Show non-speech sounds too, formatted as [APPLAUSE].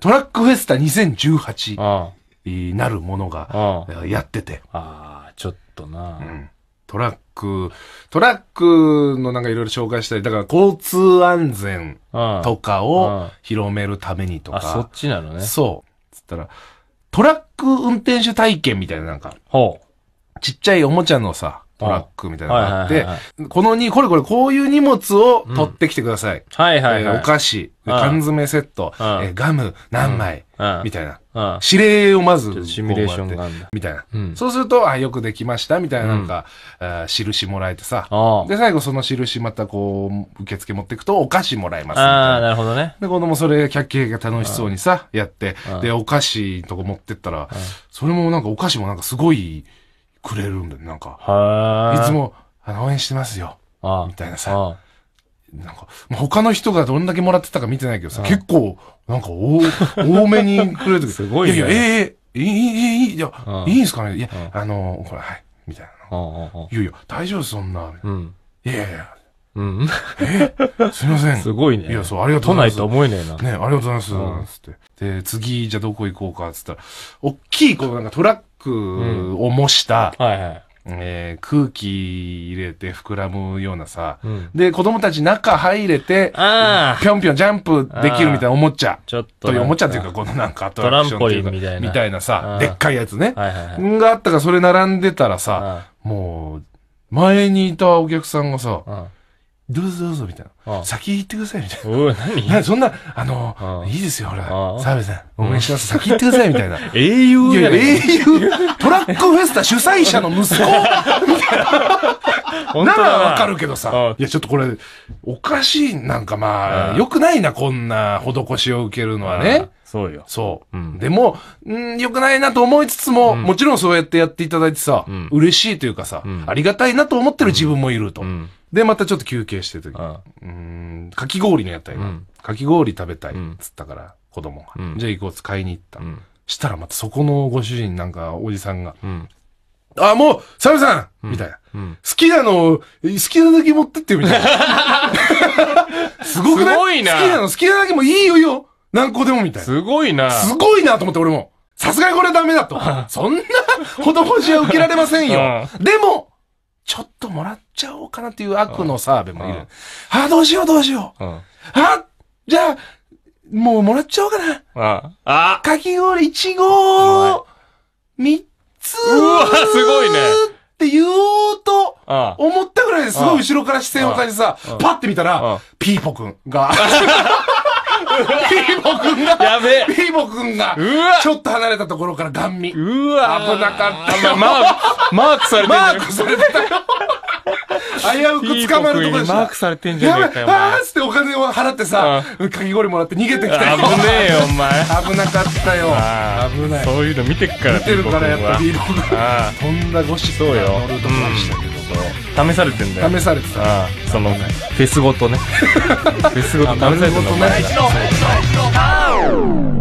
トラックフェスタ2018になるものがやってて。ああ、ちょっとな、うん、トラック、トラックのなんかいろいろ紹介したり、だから交通安全とかを広めるためにとか。あそっちなのね。そう。つったら、トラック運転手体験みたいななんか、ちっちゃいおもちゃのさ、トラックみたいなのがあって、このに、これこれこういう荷物を取ってきてください。はいはいお菓子、缶詰セット、えガム何枚、みたいな。指令をまず、シミュレーションがみたいな。そうすると、あ、よくできました、みたいななんか、印もらえてさ。で、最後その印またこう、受付持っていくと、お菓子もらえます。ああ、なるほどね。で、子供それ、キャッキーが楽しそうにさ、やって、で、お菓子とこ持ってったら、それもなんかお菓子もなんかすごい、くれるんだよ、なんか。いつも、あの、応援してますよ。みたいなさ。なんか、他の人がどんだけもらってたか見てないけどさ、結構、なんか、お、多めにくれるとき。すごい、ね、いやいや、ええー、いい、いい、いや、いいんすかねいや、あの、これ、はい、みたいな。いやいや、大丈夫、そんな。うん。いやいや、うん。[LAUGHS] すいません。すごいね。いや、そう、ありがとうございます。来ないと思えねえな。ね、ありがとうございます。うん、つって。で、次、じゃあどこ行こうか、つったら、おっきい、こう、なんかトラックを模した、うん、はいはい。えー、空気入れて膨らむようなさ、うん、で、子供たち中入れて、ぴょんぴょんジャンプできるみたいなおもちゃ。ちょっと。おもちゃっていうか、このなんかトランシンっいみたいな。みたいなさ、でっかいやつね。はいはいはい、があったからそれ並んでたらさ、もう、前にいたお客さんがさ、どうぞどうぞみたいな。先行ってくださいみたいな。何 [LAUGHS] そんな、あの、いいですよ、ほら。澤部さん、お願いします。先行ってくださいみたいな。[LAUGHS] 英雄いや、英雄トラックフェスタ主催者の息子みたいな。ならわかるけどさ。いや、ちょっとこれ、おかしい。なんかまあ、良くないな、こんな施しを受けるのはね。そうよ。そう。でも、ん良くないなと思いつつも、もちろんそうやってやっていただいてさ、嬉しいというかさ、ありがたいなと思ってる自分もいると。で、またちょっと休憩してる時うんかき氷の屋台が、うんかき氷食べたいっつったから、子供が、じゃあ行こうっ買いに行った、うんしたらまたそこのご主人なんかおじさんがうん「あもうサムさん!」みたいな、うん好きなの好きなだけ持ってって」みたいな [LAUGHS] すごくないすごいな好きなの好きなだけもいいよいいよ何個でもみたいなすごいなすごいなと思って俺も、さすがにこれはダメだと。[LAUGHS] そんな、施しは受けられませんよ。でも、ちょっともらっちゃおうかなっていう悪の澤部もいる。ああ、どうしようどうしよう。ああ、じゃあ、もうもらっちゃおうかな。ああ。かき氷いちご三つうわ、すごいね。って言おうと、思ったぐらいですごい後ろから視線を感じてさ、パッて見たら、ピーポくんが。[LAUGHS] ピーボ君が、やべえ。ピーボ君が、ちょっと離れたところからガン見。うわ危なかった。マーク、マークされてマークされてたよ。危うく捕まるとこでしマークされてんじゃねえかよ。あーつってお金を払ってさ、かき氷もらって逃げてきたよ。危ねえよ、お前。危なかったよ。危ない。そういうの見てっから、見てるからやっぱビーボ君。んだゴシップ乗るとこでしたけど。試されてんだよ試されてたああそのフェスごとね [LAUGHS] フェスごと試されてんだよ